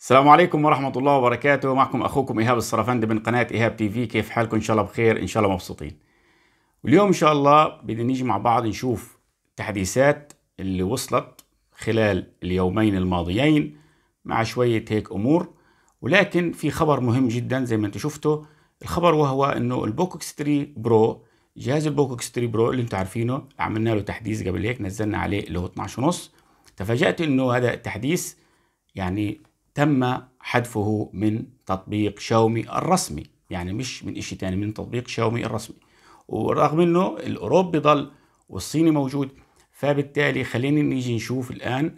السلام عليكم ورحمة الله وبركاته معكم أخوكم إيهاب الصرفند من قناة إيهاب تي في كيف حالكم إن شاء الله بخير إن شاء الله مبسوطين واليوم إن شاء الله بدنا نيجي مع بعض نشوف تحديثات اللي وصلت خلال اليومين الماضيين مع شوية هيك أمور ولكن في خبر مهم جدا زي ما انتم شفتوا الخبر وهو انه البوكوكس 3 برو جهاز البوكوكس 3 برو اللي انتم عارفينه عملنا له تحديث قبل هيك نزلنا عليه اللي هو 12 ونص تفاجأت انه هذا التحديث يعني تم حذفه من تطبيق شاومي الرسمي يعني مش من شيء ثاني من تطبيق شاومي الرسمي ورغم انه الاوروبي ضل والصيني موجود فبالتالي خلينا نيجي نشوف الان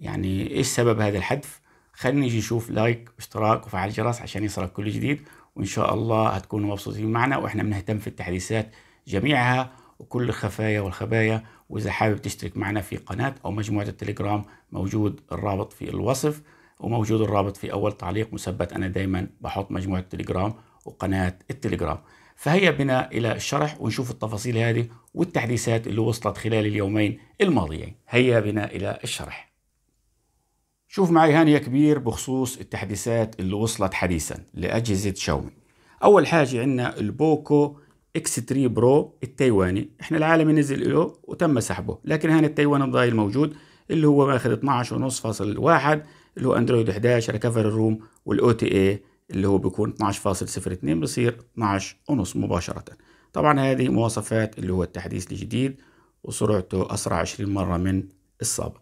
يعني ايش سبب هذا الحذف خلينا نيجي نشوف لايك واشتراك وفعل الجرس عشان يصلك كل جديد وان شاء الله هتكونوا مبسوطين معنا واحنا بنهتم في التحديثات جميعها وكل الخفايا والخبايا واذا حابب تشترك معنا في قناه او مجموعه التليجرام موجود الرابط في الوصف وموجود الرابط في أول تعليق مثبت أنا دايما بحط مجموعة التليجرام وقناة التليجرام فهيا بنا إلى الشرح ونشوف التفاصيل هذه والتحديثات اللي وصلت خلال اليومين الماضيين هيا بنا إلى الشرح شوف معي هانية كبير بخصوص التحديثات اللي وصلت حديثا لأجهزة شاومي أول حاجة عندنا البوكو اكس 3 برو التايواني احنا العالمي نزل له وتم سحبه لكن هان التايواني الضايل موجود اللي هو ماخذ 12.1 اللي هو اندرويد 11 ريكفري روم والاو تي اي اللي هو بيكون 12.02 بصير 12 ونص مباشرة طبعا هذه مواصفات اللي هو التحديث الجديد وسرعته أسرع 20 مرة من السابق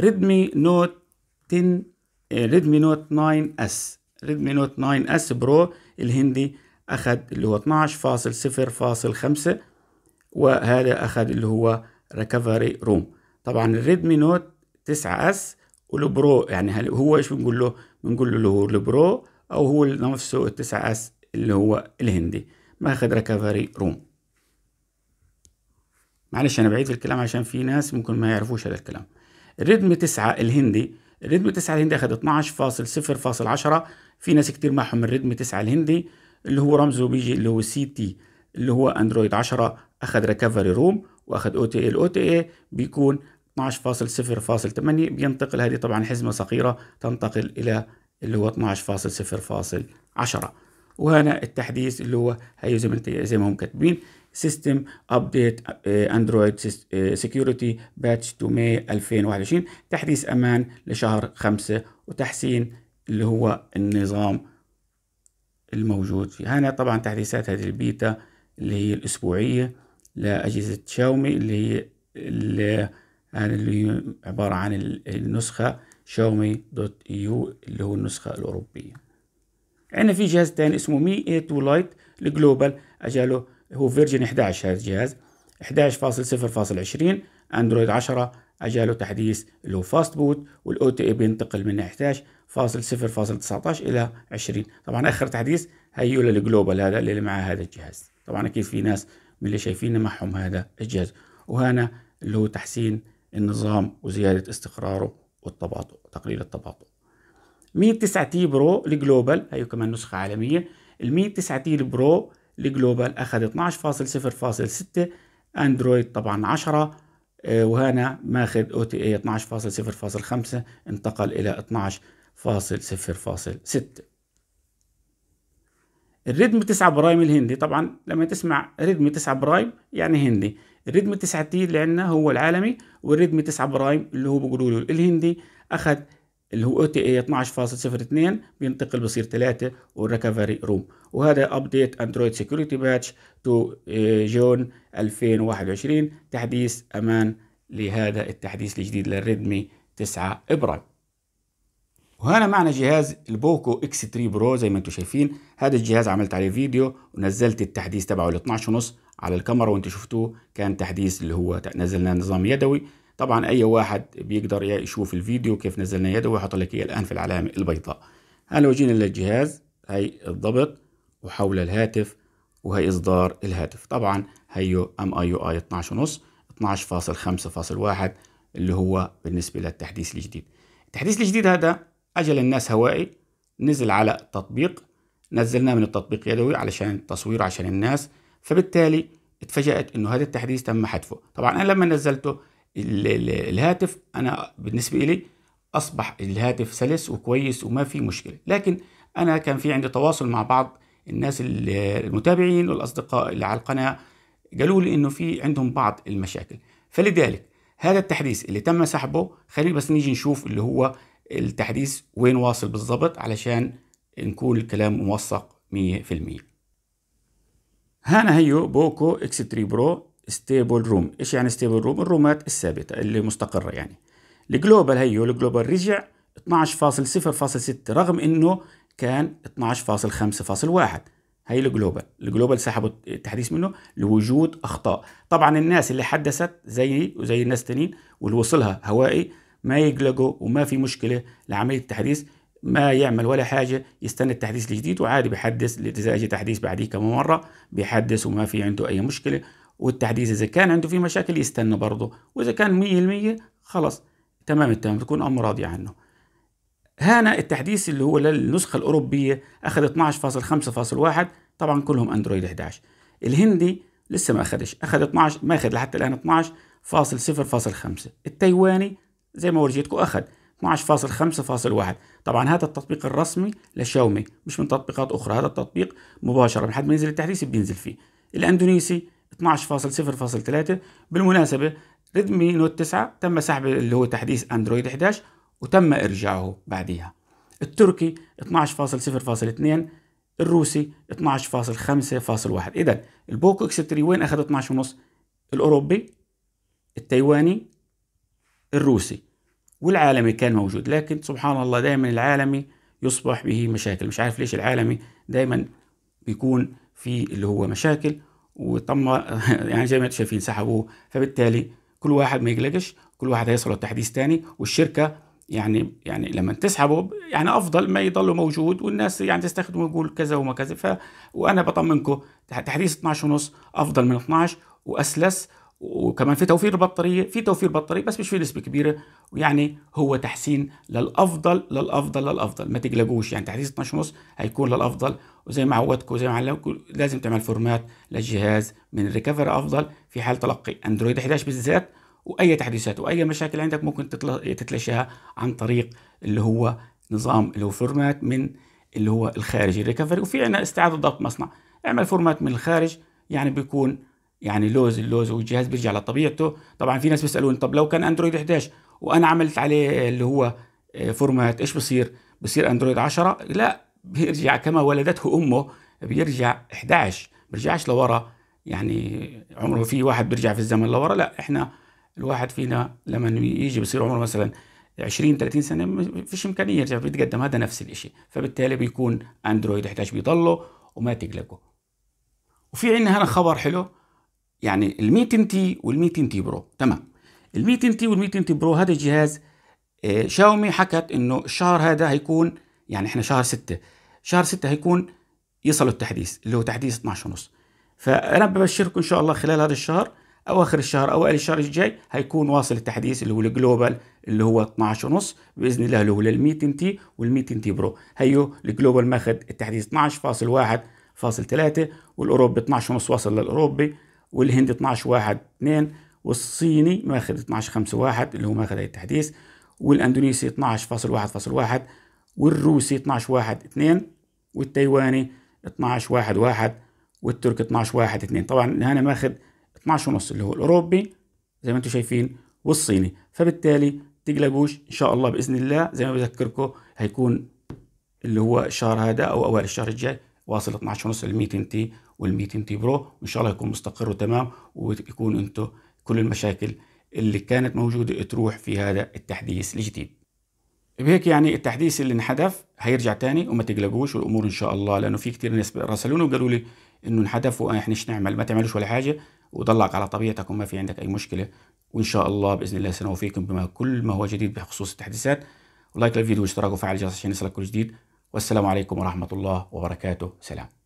ريدمي نوت 10 ريدمي نوت 9 اس ريدمي نوت 9 اس برو الهندي أخذ اللي هو 12.0.5 وهذا أخذ اللي هو ريكفري روم طبعا الريدمي نوت 9 اس والبرو يعني هل هو ايش بنقول له بنقول له هو البرو او هو نفسه التسعة اس اللي هو الهندي ماخذ ريكفري روم معلش انا بعيد الكلام عشان في ناس ممكن ما يعرفوش هذا الكلام الريدمي تسعة الهندي الريدمي تسعة الهندي اخذ 12.0.10 في ناس كتير معهم الريدمي تسعة الهندي اللي هو رمزه بيجي اللي هو سي تي اللي هو اندرويد 10 اخذ ريكفري روم واخذ او تي اي الاو تي اي بيكون 12.0.8 بينتقل هذه طبعا حزمة صغيرة تنتقل إلى اللي هو 12.0.10 وهنا التحديث اللي هو هي زي ما زي ما هم كاتبين سيستم ابديت اندرويد سكيورتي باتش تو ماي 2021 تحديث امان لشهر 5 وتحسين اللي هو النظام الموجود فيه هنا طبعا تحديثات هذه البيتا اللي هي الاسبوعيه لاجهزه شاومي اللي هي اللي اللي عبارة عن النسخة شاومي دوت يو اللي هو النسخة الأوروبية عندنا في جهاز تاني اسمه مي اي تو لايت الجلوبال أجاله هو فيرجن 11 هذا الجهاز 11.0.20 اندرويد 10 اجاله تحديث اللي هو فاست بوت والاو تي اي بينتقل من 11.0.19 الى 20 طبعا اخر تحديث هيو للجلوبال هذا اللي معاه هذا الجهاز طبعا اكيد في ناس من اللي شايفين معهم هذا الجهاز وهنا اللي هو تحسين النظام وزيادة استقراره والتباطؤ وتقليل التباطؤ 109 تي برو لجلوبال هي كمان نسخة عالمية ال 109 تي برو لجلوبال أخذ 12.0.6 أندرويد طبعا 10 آه، وهنا ماخذ او تي اي 12.0.5 انتقل الى 12.0.6 الريدم 9 برايم الهندي طبعا لما تسمع ريدم 9 برايم يعني هندي الريدم 9 تي اللي عندنا هو العالمي والريدمي 9 برايم اللي هو بيقولوا له الهندي اخذ اللي هو او تي اي 12.02 بينتقل بصير 3 والريكفري روم وهذا ابديت اندرويد سكيورتي باتش تو جون 2021 تحديث امان لهذا التحديث الجديد للريدمي 9 برايم وهنا معنا جهاز البوكو اكس 3 برو زي ما انتم شايفين هذا الجهاز عملت عليه فيديو ونزلت التحديث تبعه ل 12 ونص على الكاميرا وانتم شفتوه كان تحديث اللي هو نزلناه نظام يدوي طبعا اي واحد بيقدر يشوف الفيديو كيف نزلناه يدوي هحط لك اياه الان في العلامه البيضاء هلا وجينا للجهاز هي الضبط وحول الهاتف وهي اصدار الهاتف طبعا هيو ام اي يو اي 12 ونص 12.5.1 اللي هو بالنسبه للتحديث الجديد التحديث الجديد هذا اجى للناس هوائي نزل على التطبيق نزلناه من التطبيق يدوي علشان التصوير عشان الناس فبالتالي اتفاجأت انه هذا التحديث تم حذفه طبعا انا لما نزلته الهاتف انا بالنسبه لي اصبح الهاتف سلس وكويس وما في مشكله لكن انا كان في عندي تواصل مع بعض الناس المتابعين والاصدقاء اللي على القناه قالوا لي انه في عندهم بعض المشاكل فلذلك هذا التحديث اللي تم سحبه خلينا بس نيجي نشوف اللي هو التحديث وين واصل بالضبط علشان نكون الكلام موثق 100% هنا هيو بوكو اكس 3 برو ستيبل روم ايش يعني ستيبل روم الرومات الثابته اللي مستقره يعني الجلوبال هيو الجلوبال رجع 12.0.6 رغم انه كان 12.5.1 هي الجلوبال الجلوبال سحبوا التحديث منه لوجود اخطاء طبعا الناس اللي حدثت زيي وزي الناس التانيين واللي وصلها هوائي ما يقلقوا وما في مشكله لعمليه التحديث ما يعمل ولا حاجه يستنى التحديث الجديد وعادي بيحدث اذا اجى تحديث بعديه كم مره بيحدث وما في عنده اي مشكله والتحديث اذا كان عنده في مشاكل يستنى برضه واذا كان 100% خلاص تمام التمام بتكون امر راضي عنه هنا التحديث اللي هو للنسخه الاوروبيه اخذ 12.5.1 طبعا كلهم اندرويد 11 الهندي لسه ما اخذش اخذ 12 ما اخذ لحتى الان 12.0.5 التايواني زي ما ورجيتكم اخذ 12.5.1 طبعا هذا التطبيق الرسمي لشاومي مش من تطبيقات أخرى هذا التطبيق مباشرة لحد ما ينزل التحديث بينزل فيه الأندونيسي 12.0.3 بالمناسبة ريدمي نوت 9 تم سحب اللي هو تحديث أندرويد 11 وتم إرجاعه بعديها التركي 12.0.2 الروسي 12.5.1 إذا البوكو اكس 3 وين أخذ 12.5 الأوروبي التايواني الروسي والعالمي كان موجود لكن سبحان الله دائما العالمي يصبح به مشاكل مش عارف ليش العالمي دائما بيكون في اللي هو مشاكل وطم يعني زي ما انتم شايفين سحبوه فبالتالي كل واحد ما يقلقش كل واحد هيصل التحديث تاني والشركه يعني يعني لما تسحبه يعني افضل ما يضلوا موجود والناس يعني تستخدمه يقول كذا وما كذا ف وانا بطمنكم تحديث 12 ونص افضل من 12 واسلس وكمان في توفير بطاريه في توفير بطاريه بس مش في نسبه كبيره ويعني هو تحسين للافضل للافضل للافضل ما تقلقوش يعني تحديث 12 ونص هيكون للافضل وزي ما عودتكم وزي ما علمتكم لازم تعمل فورمات للجهاز من ريكفر افضل في حال تلقي اندرويد 11 بالذات واي تحديثات واي مشاكل عندك ممكن تتلاشاها عن طريق اللي هو نظام اللي هو فورمات من اللي هو الخارجي الريكفري وفي عندنا استعاده ضبط مصنع اعمل فورمات من الخارج يعني بيكون يعني لوز اللوز والجهاز بيرجع لطبيعته طبعا في ناس بيسالون طب لو كان اندرويد 11 وانا عملت عليه اللي هو آه، فورمات ايش بصير بصير اندرويد 10 لا بيرجع كما ولدته امه بيرجع 11 بيرجعش لورا يعني عمره في واحد بيرجع في الزمن لورا لا احنا الواحد فينا لما يجي بصير عمره مثلا 20 30 سنه ما فيش امكانيه يرجع بيتقدم هذا نفس الشيء فبالتالي بيكون اندرويد 11 بيضله وما تقلقوا وفي عندنا هنا خبر حلو يعني ال 100 تي وال 100 تي برو تمام ال 100 تي وال 100 تي برو هذا الجهاز آه شاومي حكت انه الشهر هذا هيكون يعني احنا شهر 6 شهر 6 هيكون يصلوا التحديث اللي هو تحديث 12 ونص فانا ببشركم ان شاء الله خلال هذا الشهر اواخر الشهر اوائل الشهر الجاي هيكون واصل التحديث اللي هو الجلوبال اللي هو 12 ونص باذن الله اللي هو لل 100 تي وال 100 تي برو هيو الجلوبال ماخذ التحديث 12.1.3 والاوروبي 12 ونص واصل للاوروبي والهند 12 واحد 2 والصيني ماخذ 12 5 1 اللي هو ماخذ هي التحديث والاندونيسي 12 فاصل 1 فاصل 1 والروسي 12 1 2 والتايواني 12 1 1 والترك 12 1 2 طبعا هنا ماخذ 12 ونص اللي هو الاوروبي زي ما انتم شايفين والصيني فبالتالي تقلقوش ان شاء الله باذن الله زي ما بذكركم هيكون اللي هو الشهر هذا او اوائل الشهر الجاي واصل 12 ونص ال 200 تي وال 200 تي برو وان شاء الله يكون مستقر تمام ويكون انتم كل المشاكل اللي كانت موجوده تروح في هذا التحديث الجديد بهيك يعني التحديث اللي انحذف هيرجع تاني وما تقلقوش والامور ان شاء الله لانه في كثير ناس راسلوني وقالوا لي انه انحذف واحنا ايش نعمل ما تعملوش ولا حاجه وضلك على طبيعتك وما في عندك اي مشكله وان شاء الله باذن الله سنوفيكم بما كل ما هو جديد بخصوص التحديثات ولايك للفيديو واشتراك وفعل الجرس عشان يصلك كل جديد والسلام عليكم ورحمه الله وبركاته سلام